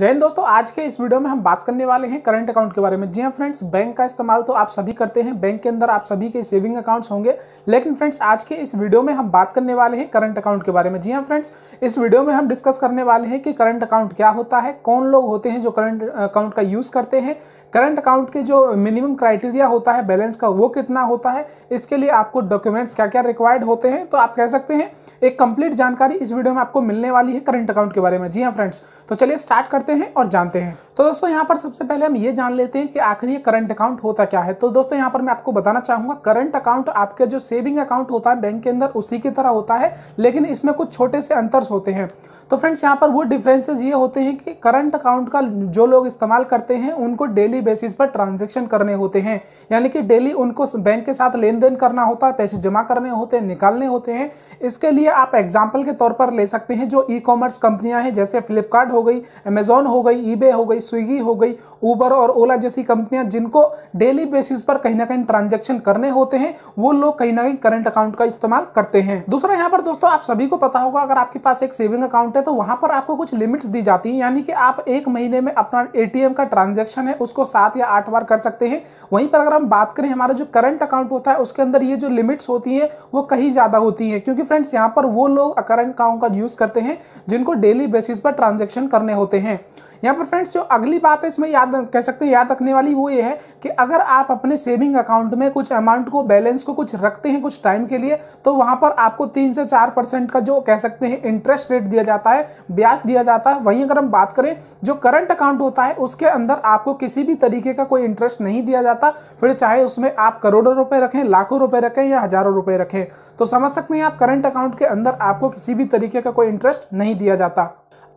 जय हिंद दोस्तों आज के इस वीडियो में हम बात करने वाले हैं करंट अकाउंट के बारे में जी हाँ फ्रेंड्स बैंक का इस्तेमाल तो आप सभी करते हैं बैंक के अंदर आप सभी के सेविंग अकाउंट्स होंगे लेकिन फ्रेंड्स आज के इस वीडियो में हम बात करने वाले हैं करंट अकाउंट के बारे में जी हाँ फ्रेंड्स इस वीडियो में हम डिस्कस करने वाले हैं कि करंट अकाउंट क्या होता है कौन लोग होते हैं जो करंट अकाउंट का यूज़ करते हैं करंट अकाउंट के जो मिनिमम क्राइटेरिया होता है बैलेंस का वो कितना होता है इसके लिए आपको डॉक्यूमेंट्स क्या क्या रिक्वायर्ड होते हैं तो आप कह सकते हैं एक कंप्लीट जानकारी इस वीडियो में आपको मिलने वाली है करंट अकाउंट के बारे में जी हाँ फ्रेंड्स तो चलिए स्टार्ट करते करते हैं और जानते हैं तो दोस्तों यहाँ पर सबसे पहले हम ये जान लेते हैं कि आखिर ये करंट अकाउंट होता क्या है तो दोस्तों यहाँ पर मैं आपको बताना चाहूंगा करंट अकाउंट आपके जो सेविंग अकाउंट होता है बैंक के अंदर उसी की तरह होता है लेकिन इसमें कुछ छोटे से अंतर्स होते हैं तो फ्रेंड्स यहाँ पर वो डिफरेंसेज ये होते हैं कि करंट अकाउंट का जो लोग इस्तेमाल करते हैं उनको डेली बेसिस पर ट्रांजेक्शन करने होते हैं यानी कि डेली उनको बैंक के साथ लेन देन करना होता है पैसे जमा करने होते हैं निकालने होते हैं इसके लिए आप एग्जाम्पल के तौर पर ले सकते हैं जो ई कॉमर्स कंपनियां हैं जैसे फ्लिपकार्ट हो गई अमेजोन अमेजोन हो गई ईबे हो गई स्विगी हो गई ऊबर और ओला जैसी कंपनियां जिनको डेली बेसिस पर कहीं ना कहीं ट्रांजेक्शन करने होते हैं वो लोग कहीं ना कहीं करंट अकाउंट का इस्तेमाल करते हैं दूसरा यहाँ पर दोस्तों आप सभी को पता होगा अगर आपके पास एक सेविंग अकाउंट है तो वहां पर आपको कुछ लिमिट्स दी जाती है यानी कि आप एक महीने में अपना ए का ट्रांजेक्शन है उसको सात या आठ बार कर सकते हैं वहीं पर अगर हम बात करें हमारा जो करंट अकाउंट होता है उसके अंदर ये जो लिमिट्स होती है वो कहीं ज़्यादा होती है क्योंकि फ्रेंड्स यहाँ पर वो लोग करंट अकाउंट का यूज़ करते हैं जिनको डेली बेसिस पर ट्रांजेक्शन करने होते हैं यहाँ पर फ्रेंड्स जो अगली बात है इसमें याद कह सकते हैं याद रखने वाली वो ये है कि अगर आप अपने सेविंग अकाउंट में कुछ अमाउंट को बैलेंस को कुछ रखते हैं कुछ टाइम के लिए तो वहाँ पर आपको तीन से चार परसेंट का जो कह सकते हैं इंटरेस्ट रेट दिया जाता है ब्याज दिया जाता है वहीं अगर हम बात करें जो करंट अकाउंट होता है उसके अंदर आपको किसी भी तरीके का कोई इंटरेस्ट नहीं दिया जाता फिर चाहे उसमें आप करोड़ों रुपये रखें लाखों रुपये रखें या हज़ारों रुपये रखें तो समझ सकते हैं आप करंट अकाउंट के अंदर आपको किसी भी तरीके का कोई इंटरेस्ट नहीं दिया जाता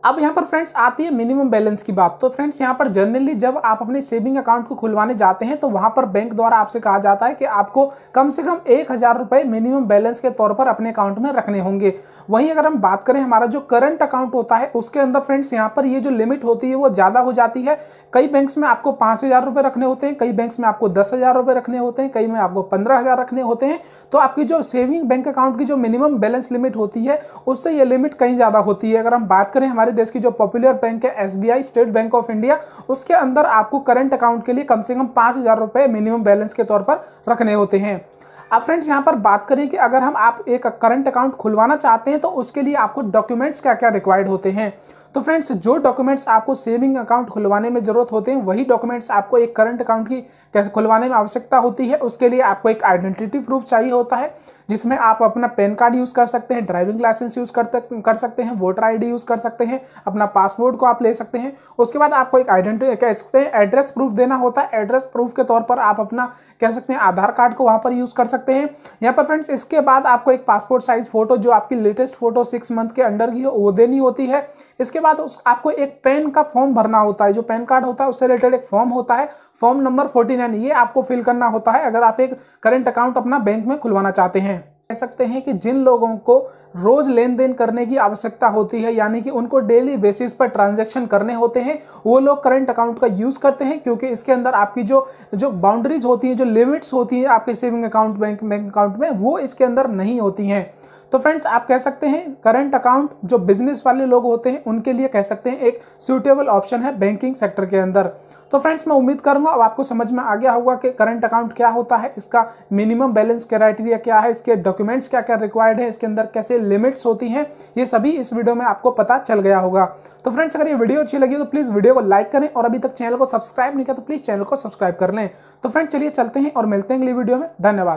अब यहाँ पर फ्रेंड्स आती है मिनिमम बैलेंस की बात तो फ्रेंड्स यहाँ पर जनरली जब आप अपने सेविंग अकाउंट को खुलवाने जाते हैं तो वहाँ पर बैंक द्वारा आपसे कहा जाता है कि आपको कम से कम एक हज़ार रुपये मिनिमम बैलेंस के तौर पर अपने अकाउंट में रखने होंगे वहीं अगर हम बात करें हमारा जो करंट अकाउंट होता है उसके अंदर फ्रेंड्स यहाँ पर ये जो लिमिट होती है वो ज़्यादा हो जाती है कई बैंक्स में आपको पाँच हज़ार रुपये रखने होते हैं कई बैंक्स में आपको दस हज़ार रखने होते हैं कई में आपको पंद्रह हज़ार रखने होते हैं तो आपकी जो सेविंग बैंक अकाउंट की जो मिनिमम बैलेंस लिमिट होती है उससे ये लिमिट कहीं ज़्यादा होती है अगर हम बात करें हमारे देश की जो पॉपुलर बैंक है S State Bank of India उसके अंदर आपको करंट अकाउंट के लिए कम से कम पाँच मिनिमम बैलेंस के तौर पर रखने होते हैं अब फ्रेंड्स यहाँ पर बात करें कि अगर हम आप एक करंट अकाउंट खुलवाना चाहते हैं तो उसके लिए आपको डॉक्यूमेंट्स क्या क्या रिक्वायर्ड होते हैं तो फ्रेंड्स जो डॉक्यूमेंट्स आपको सेविंग अकाउंट खुलवाने में ज़रूरत होते हैं वही डॉक्यूमेंट्स आपको एक करंट अकाउंट की कैसे खुलवाने में आवश्यकता होती है उसके लिए आपको एक आइडेंटिटी प्रूफ चाहिए होता है जिसमें आप अपना पैन कार्ड यूज़ कर सकते हैं ड्राइविंग लाइसेंस यूज़ कर कर सकते हैं वोटर आईडी यूज़ कर सकते हैं अपना पासपोर्ट को आप ले सकते हैं उसके बाद आपको एक आइडेंटिटी कह सकते हैं एड्रेस प्रूफ देना होता है एड्रेस प्रूफ के तौर पर आप अपना कह सकते हैं आधार कार्ड को वहाँ पर यूज़ कर सकते सकते हैं यहाँ पर फ्रेंड्स इसके बाद आपको एक पासपोर्ट साइज़ फ़ोटो जो आपकी लेटेस्ट फ़ोटो सिक्स मंथ के अंडर की हो वो देनी होती है इसके बाद उस आपको एक पैन का फॉर्म भरना होता है जो पैन कार्ड होता है उससे रिलेटेड एक फॉर्म होता है फॉर्म नंबर फोर्टी ये आपको फिल करना होता है अगर आप एक करेंट अकाउंट अपना बैंक में खुलवाना चाहते हैं सकते हैं कि जिन लोगों को रोज लेन देन करने की आवश्यकता होती है यानी कि उनको डेली बेसिस पर ट्रांजेक्शन करने होते हैं वो लोग करंट अकाउंट का यूज़ करते हैं क्योंकि इसके अंदर आपकी जो जो बाउंड्रीज होती हैं जो लिमिट्स होती हैं आपके saving account bank bank account में वो इसके अंदर नहीं होती हैं तो फ्रेंड्स आप कह सकते हैं करंट अकाउंट जो बिजनेस वाले लोग होते हैं उनके लिए कह सकते हैं एक सूटेबल ऑप्शन है बैंकिंग सेक्टर के अंदर तो फ्रेंड्स मैं उम्मीद करूंगा अब आपको समझ में आ गया होगा कि करंट अकाउंट क्या होता है इसका मिनिमम बैलेंस क्राइटेरिया क्या है इसके डॉक्यूमेंट्स क्या क्या रिक्वायर्ड है इसके अंदर कैसे लिमिट्स होती हैं ये सभी इस वीडियो में आपको पता चल गया होगा तो फ्रेंड्स अगर ये वीडियो अच्छी लगी तो प्लीज़ वीडियो को लाइक करें और अभी तक चैनल को सब्सक्राइब नहीं किया तो प्लीज़ चैनल को सब्सक्राइब कर लें तो फ्रेंड्स चलिए चलते हैं और मिलते हैं अगली वीडियो में धन्यवाद